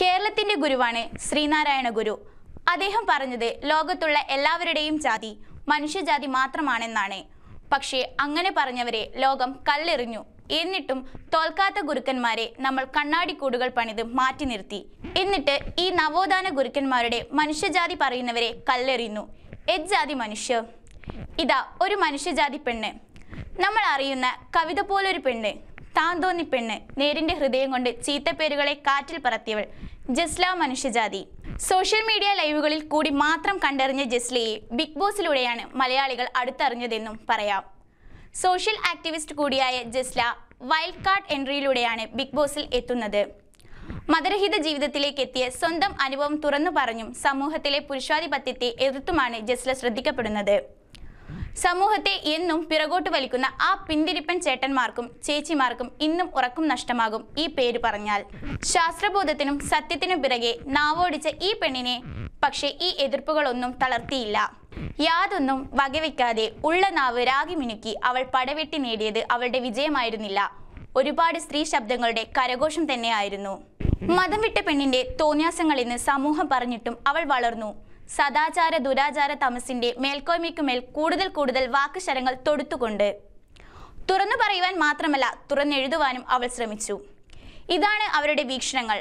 കേരളത്തിന്റെ ഗുരുവാണ് ശ്രീനാരായണ ഗുരു അദ്ദേഹം പറഞ്ഞത് ലോകത്തുള്ള എല്ലാവരുടെയും ജാതി മനുഷ്യജാതി മാത്രമാണെന്നാണ് പക്ഷേ അങ്ങനെ പറഞ്ഞവരെ ലോകം കല്ലെറിഞ്ഞു എന്നിട്ടും തോൽക്കാത്ത ഗുരുക്കന്മാരെ നമ്മൾ കണ്ണാടിക്കൂടുകൾ പണിത് മാറ്റി നിർത്തി എന്നിട്ട് ഈ നവോത്ഥാന ഗുരുക്കന്മാരുടെ മനുഷ്യജാതി പറയുന്നവരെ കല്ലെറിയുന്നു എജ്ജാതി മനുഷ്യ ഇതാ ഒരു മനുഷ്യജാതി പെണ്ണ് നമ്മൾ അറിയുന്ന കവിത പോലൊരു പെണ്ണ് താന്തോന്നി പെണ്ണ് നേരിന്റെ ഹൃദയം കൊണ്ട് പേരുകളെ കാറ്റിൽ പറത്തിയവൾ ജസ്ല മനുഷ്യജാതി സോഷ്യൽ മീഡിയ ലൈവുകളിൽ കൂടി മാത്രം കണ്ടറിഞ്ഞ ജസ്ലയെ ബിഗ് ബോസിലൂടെയാണ് മലയാളികൾ അടുത്തറിഞ്ഞതെന്നും പറയാം സോഷ്യൽ ആക്ടിവിസ്റ്റ് കൂടിയായ ജസ്ല വൈൽഡ് കാർഡ് എൻട്രിയിലൂടെയാണ് ബിഗ് ബോസിൽ എത്തുന്നത് മതരഹിത ജീവിതത്തിലേക്ക് എത്തിയ സ്വന്തം അനുഭവം തുറന്നു പറഞ്ഞും സമൂഹത്തിലെ പുരുഷാധിപത്യത്തെ എതിർത്തുമാണ് ജസ്ല ശ്രദ്ധിക്കപ്പെടുന്നത് സമൂഹത്തെ എന്നും പിറകോട്ട് വലിക്കുന്ന ആ പിന്തിരിപ്പൻ ചേട്ടന്മാർക്കും ചേച്ചിമാർക്കും ഇന്നും ഉറക്കം നഷ്ടമാകും ഈ പേര് പറഞ്ഞാൽ ശാസ്ത്രബോധത്തിനും സത്യത്തിനും പിറകെ നാവോടിച്ച ഈ പെണ്ണിനെ പക്ഷേ ഈ എതിർപ്പുകളൊന്നും തളർത്തിയില്ല യാതൊന്നും വകവെക്കാതെ ഉള്ള നാവ് രാഗി മിനുക്കി അവൾ പടവെട്ടി നേടിയത് അവളുടെ വിജയമായിരുന്നില്ല ഒരുപാട് സ്ത്രീ ശബ്ദങ്ങളുടെ കരഘോഷം തന്നെയായിരുന്നു മതം വിട്ട പെണ്ണിന്റെ തോന്യാസങ്ങൾ ഇന്ന് സമൂഹം പറഞ്ഞിട്ടും അവൾ വളർന്നു സദാചാര ദുരാചാര തമസിന്റെ മേൽ കൂടുതൽ കൂടുതൽ വാക്കുശരങ്ങൾ തൊടുത്തുകൊണ്ട് തുറന്നു പറയുവാൻ മാത്രമല്ല തുറന്നെഴുതുവാനും അവൾ ശ്രമിച്ചു ഇതാണ് അവരുടെ വീക്ഷണങ്ങൾ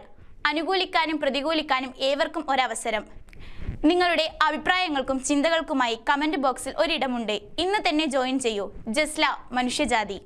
അനുകൂലിക്കാനും പ്രതികൂലിക്കാനും ഏവർക്കും ഒരവസരം നിങ്ങളുടെ അഭിപ്രായങ്ങൾക്കും ചിന്തകൾക്കുമായി കമന്റ് ബോക്സിൽ ഒരിടമുണ്ട് ഇന്ന് തന്നെ ജോയിൻ ചെയ്യൂ ജസ്ല മനുഷ്യജാതി